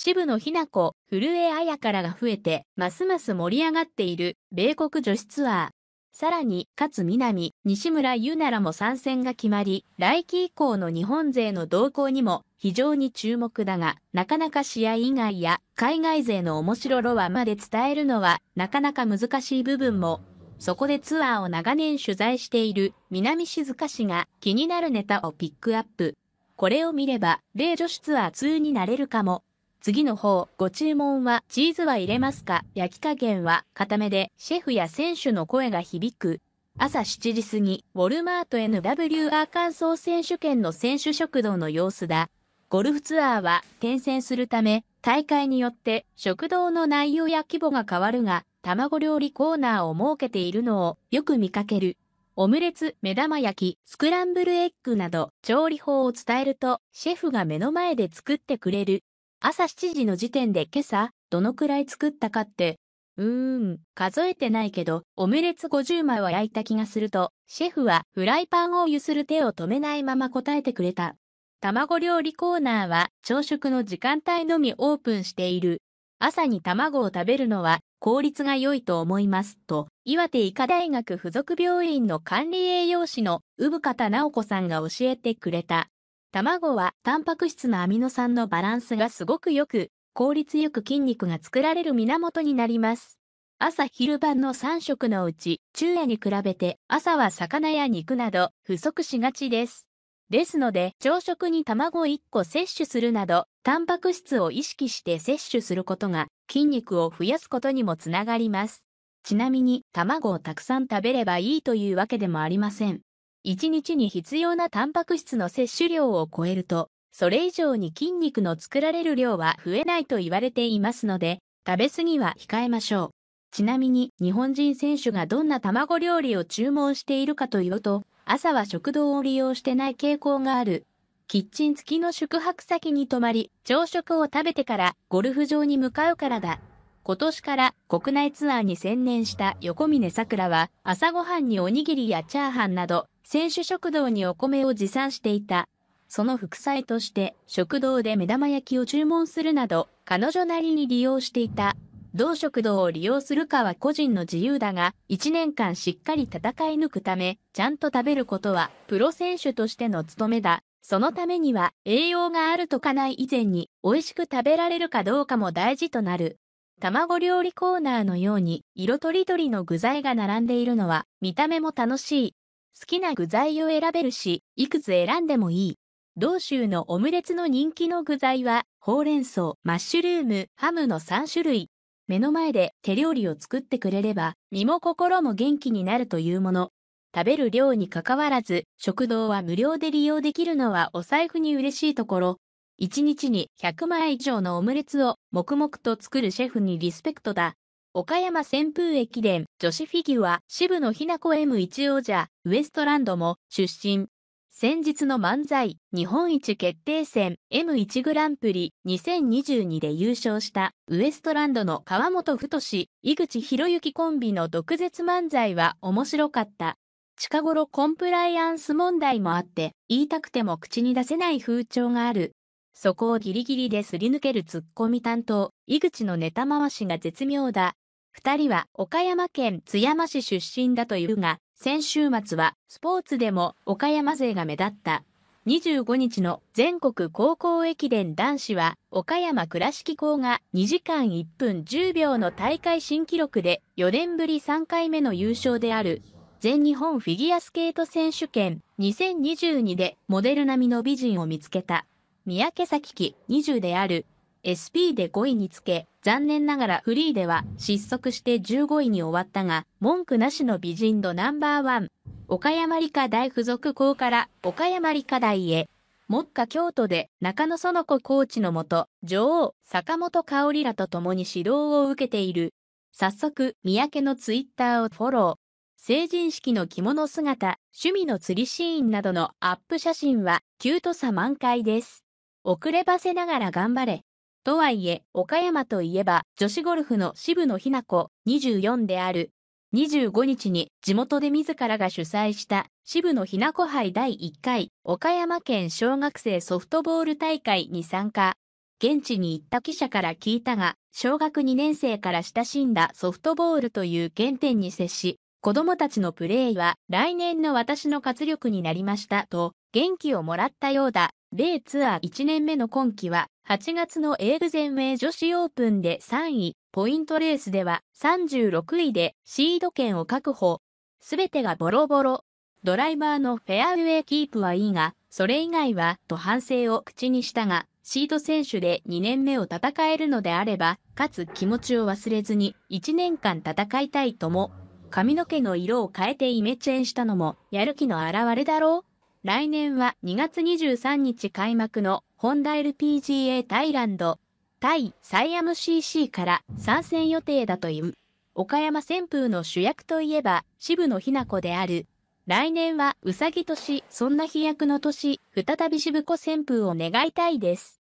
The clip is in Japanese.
渋野日向子、古江彩からが増えて、ますます盛り上がっている、米国女子ツアー。さらに、勝南、西村優奈らも参戦が決まり、来季以降の日本勢の動向にも非常に注目だが、なかなか試合以外や海外勢の面白ロワまで伝えるのはなかなか難しい部分も、そこでツアーを長年取材している南静香氏が気になるネタをピックアップ。これを見れば、米女子ツアー2になれるかも。次の方、ご注文はチーズは入れますか焼き加減は固めで、シェフや選手の声が響く。朝7時過ぎ、ウォルマート NW アーカンソー選手権の選手食堂の様子だ。ゴルフツアーは転戦するため、大会によって食堂の内容や規模が変わるが、卵料理コーナーを設けているのをよく見かける。オムレツ、目玉焼き、スクランブルエッグなど調理法を伝えると、シェフが目の前で作ってくれる。朝7時の時点で今朝、どのくらい作ったかって、うーん、数えてないけど、オムレツ50枚は焼いた気がすると、シェフはフライパンを揺する手を止めないまま答えてくれた。卵料理コーナーは朝食の時間帯のみオープンしている。朝に卵を食べるのは効率が良いと思いますと、岩手医科大学附属病院の管理栄養士の産方直子さんが教えてくれた。卵はタンパク質のアミノ酸のバランスがすごく良く、効率よく筋肉が作られる源になります。朝昼晩の3食のうち、昼夜に比べて朝は魚や肉など不足しがちです。ですので、朝食に卵1個摂取するなど、タンパク質を意識して摂取することが筋肉を増やすことにもつながります。ちなみに、卵をたくさん食べればいいというわけでもありません。1日に必要なタンパク質の摂取量を超えると、それ以上に筋肉の作られる量は増えないと言われていますので、食べ過ぎは控えましょう。ちなみに日本人選手がどんな卵料理を注文しているかというと、朝は食堂を利用してない傾向がある。キッチン付きの宿泊先に泊まり、朝食を食べてからゴルフ場に向かうからだ。今年から国内ツアーに専念した横峯さくらは、朝ごはんにおにぎりやチャーハンなど、選手食堂にお米を持参していた。その副菜として食堂で目玉焼きを注文するなど、彼女なりに利用していた。同食堂を利用するかは個人の自由だが、1年間しっかり戦い抜くため、ちゃんと食べることはプロ選手としての務めだ。そのためには栄養があるとかない以前に美味しく食べられるかどうかも大事となる。卵料理コーナーのように色とりどりの具材が並んでいるのは見た目も楽しい。好きな具材を選べるし、いくつ選んでもいい。同州のオムレツの人気の具材は、ほうれん草、マッシュルーム、ハムの3種類。目の前で手料理を作ってくれれば、身も心も元気になるというもの。食べる量にかかわらず、食堂は無料で利用できるのはお財布に嬉しいところ。1日に100枚以上のオムレツを黙々と作るシェフにリスペクトだ。岡山旋風駅伝女子フィギュア渋野日向子 M1 王者ウエストランドも出身。先日の漫才日本一決定戦 M1 グランプリ2022で優勝したウエストランドの川本太井口博之コンビの毒舌漫才は面白かった。近頃コンプライアンス問題もあって言いたくても口に出せない風潮があるそこをギリギリですり抜けるツッコミ担当、井口のネタ回しが絶妙だ。二人は岡山県津山市出身だというが、先週末はスポーツでも岡山勢が目立った。25日の全国高校駅伝男子は岡山倉敷校が2時間1分10秒の大会新記録で4年ぶり3回目の優勝である全日本フィギュアスケート選手権2022でモデル並みの美人を見つけた。三宅咲希20である SP で5位につけ、残念ながらフリーでは失速して15位に終わったが、文句なしの美人度ナンバーワン。岡山理科大附属校から岡山理科大へ。目下京都で中野園子コーチのもと、女王、坂本香織らと共に指導を受けている。早速、三宅のツイッターをフォロー。成人式の着物姿、趣味の釣りシーンなどのアップ写真はキュートさ満開です。遅ればせながら頑張れ。とはいえ、岡山といえば、女子ゴルフの渋野日向子24である。25日に地元で自らが主催した渋野日向子杯第1回岡山県小学生ソフトボール大会に参加。現地に行った記者から聞いたが、小学2年生から親しんだソフトボールという原点に接し、子供たちのプレイは来年の私の活力になりましたと元気をもらったようだ。米ツアー1年目の今季は8月のエール全米女子オープンで3位、ポイントレースでは36位でシード権を確保。すべてがボロボロ。ドライバーのフェアウェイキープはいいが、それ以外はと反省を口にしたが、シード選手で2年目を戦えるのであれば、かつ気持ちを忘れずに1年間戦いたいとも髪の毛の色を変えてイメチェンしたのもやる気の表れだろう来年は2月23日開幕のホンダ LPGA タイランド対サイアム CC から参戦予定だという。岡山旋風の主役といえば渋野日向子である。来年はうさぎ年、そんな飛躍の年、再び渋子旋風を願いたいです。